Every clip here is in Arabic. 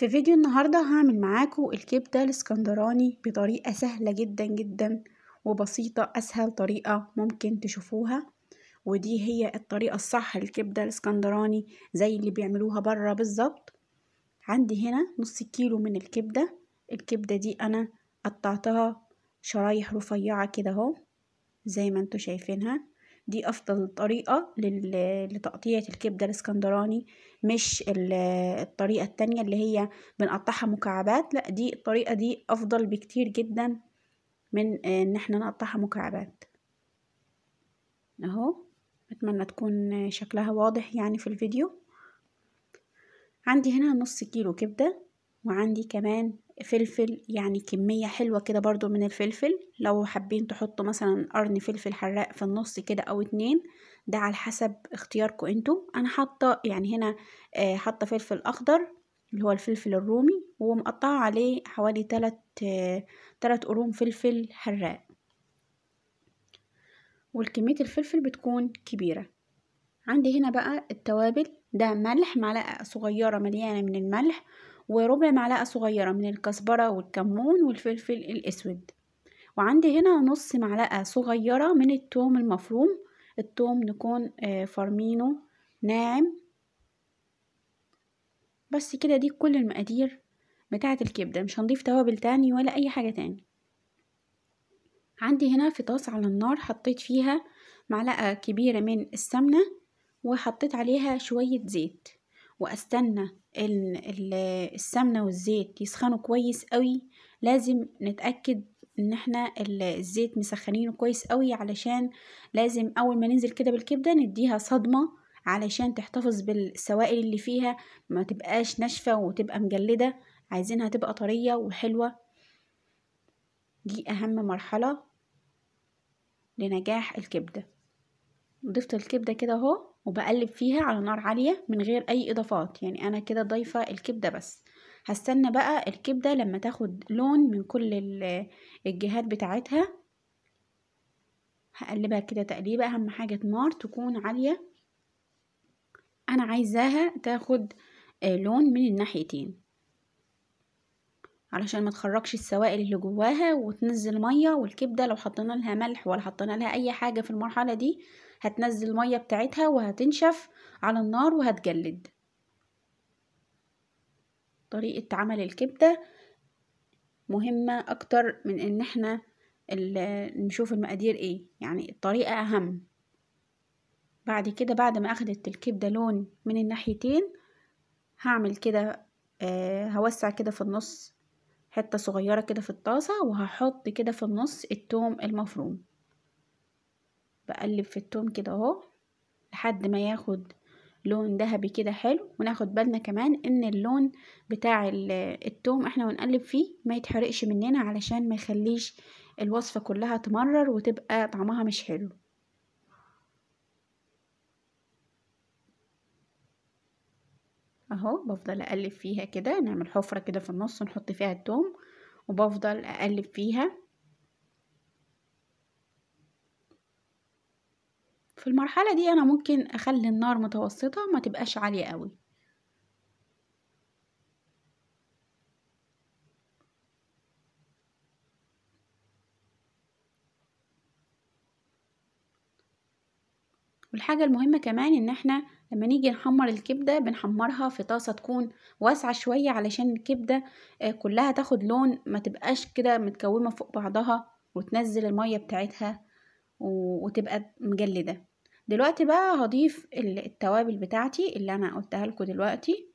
في فيديو النهاردة هعمل معاكم الكبدة الاسكندراني بطريقة سهلة جدا جدا وبسيطة أسهل طريقة ممكن تشوفوها ودي هي الطريقة الصح للكبدة الاسكندراني زي اللي بيعملوها برا بالظبط عندي هنا نص كيلو من الكبدة الكبدة دي أنا قطعتها شرايح رفيعة كده اهو زي ما انتوا شايفينها دي أفضل طريقة لتقطيعة الكبدة الاسكندراني مش الطريقة التانية اللي هي بنقطعها مكعبات لا دي الطريقة دي أفضل بكتير جدا من آه، إن احنا نقطعها مكعبات اهو أتمنى تكون شكلها واضح يعني في الفيديو عندي هنا نص كيلو كبدة وعندي كمان فلفل يعني كمية حلوة كده برضو من الفلفل لو حابين تحطوا مثلا قرن فلفل حراق في النص كده او اتنين ده على حسب اختياركم انتم انا حاطة يعني هنا آه، حاطة فلفل اخضر اللي هو الفلفل الرومي ومقطعة عليه حوالي تلت آه، تلت قرون فلفل حراق والكمية الفلفل بتكون كبيرة عندي هنا بقى التوابل ده ملح معلقة صغيرة مليانة من الملح وربع معلقة صغيرة من الكزبرة والكمون والفلفل الأسود وعندي هنا نص معلقة صغيرة من التوم المفروم التوم نكون آه، فرمينه ناعم بس كده دي كل المقادير بتاعة الكبدة مش هنضيف توابل تاني ولا أي حاجة تاني عندي هنا في طاس على النار حطيت فيها معلقة كبيرة من السمنة وحطيت عليها شوية زيت واستنى السمنة والزيت يسخنوا كويس قوي لازم نتأكد ان احنا الزيت مسخنينه كويس قوي علشان لازم اول ما ننزل كده بالكبدة نديها صدمة علشان تحتفظ بالسوائل اللي فيها ما تبقاش ناشفة وتبقى مجلدة عايزينها تبقى طرية وحلوة دي اهم مرحلة لنجاح الكبدة ضفت الكبدة كده اهو وبقلب فيها على نار عالية من غير أي إضافات يعني أنا كده ضايفة الكبدة بس هستنى بقى الكبدة لما تاخد لون من كل الجهات بتاعتها هقلبها كده تقليبة أهم حاجة نار تكون عالية أنا عايزاها تاخد آه، لون من الناحيتين علشان ما تخرجش السوائل اللي جواها وتنزل ميه والكبده لو حطينا لها ملح ولا حطينا لها اي حاجه في المرحله دي هتنزل ميه بتاعتها وهتنشف على النار وهتجلد طريقه عمل الكبده مهمه اكتر من ان احنا نشوف المقادير ايه يعني الطريقه اهم بعد كده بعد ما اخدت الكبده لون من الناحيتين هعمل كده آه هوسع كده في النص حتة صغيرة كده في الطاسة وهحط كده في النص التوم المفروم بقلب في التوم كده اهو لحد ما ياخد لون ذهبي كده حلو وناخد بالنا كمان ان اللون بتاع التوم احنا ونقلب فيه ما يتحرقش مننا علشان ما يخليش الوصفة كلها تمرر وتبقى طعمها مش حلو اهو بفضل اقلب فيها كده نعمل حفرة كده في النص نحط فيها التوم وبفضل اقلب فيها في المرحلة دي انا ممكن اخلي النار متوسطة ما تبقاش عالية قوي والحاجة المهمة كمان ان احنا لما نيجي نحمر الكبدة بنحمرها في طاسة تكون واسعة شوية علشان الكبدة آه، كلها تاخد لون ما تبقاش كده متكومة فوق بعضها وتنزل المية بتاعتها وتبقى مجلدة دلوقتي بقى هضيف التوابل بتاعتي اللي انا قلتها لكم دلوقتي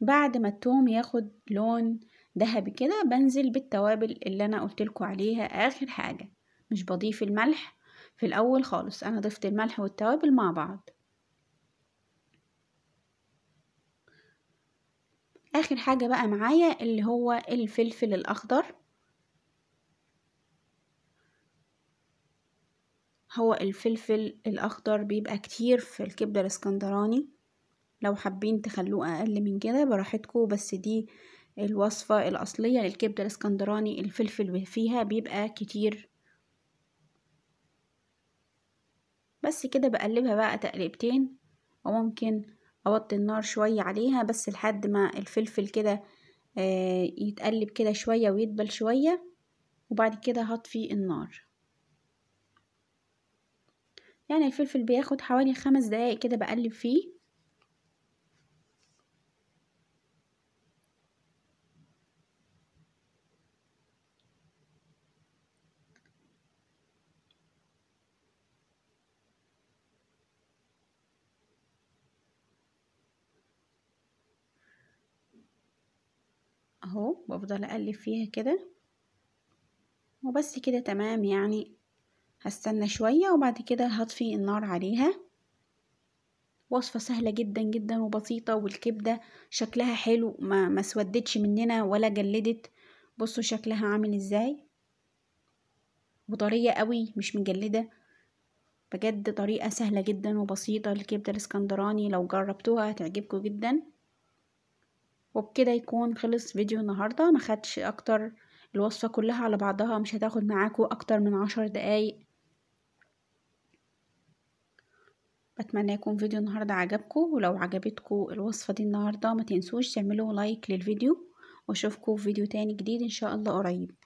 بعد ما التوم ياخد لون دهبي كده بنزل بالتوابل اللي انا قلت لكم عليها اخر حاجة مش بضيف الملح في الأول خالص أنا ضفت الملح والتوابل مع بعض آخر حاجة بقى معايا اللي هو الفلفل الأخضر هو الفلفل الأخضر بيبقى كتير في الكبدة الاسكندراني لو حابين تخلوه أقل من كده براحتكم بس دي الوصفة الأصلية للكبدة الاسكندراني الفلفل فيها بيبقى كتير بس كده بقلبها بقى تقليبتين وممكن اوطي النار شوية عليها بس لحد ما الفلفل كده آه، يتقلب كده شوية ويدبل شوية وبعد كده هطفي النار يعني الفلفل بياخد حوالي خمس دقايق كده بقلب فيه اهو بفضل اقلب فيها كده وبس كده تمام يعني هستنى شوية وبعد كده هطفي النار عليها وصفة سهلة جدا جدا وبسيطة والكبدة شكلها حلو ما, ما سودتش مننا ولا جلدت بصوا شكلها عامل ازاي وطرية قوي مش مجلدة بجد طريقة سهلة جدا وبسيطة للكبدة الاسكندراني لو جربتوها هتعجبكم جدا وبكده يكون خلص فيديو النهاردة ما خدش اكتر الوصفة كلها على بعضها مش هتاخد معاكو اكتر من عشر دقايق بتمنى يكون فيديو النهاردة عجبكو ولو عجبتكو الوصفة دي النهاردة ما تنسوش تعملوا لايك للفيديو واشوفكو في فيديو تاني جديد ان شاء الله قريب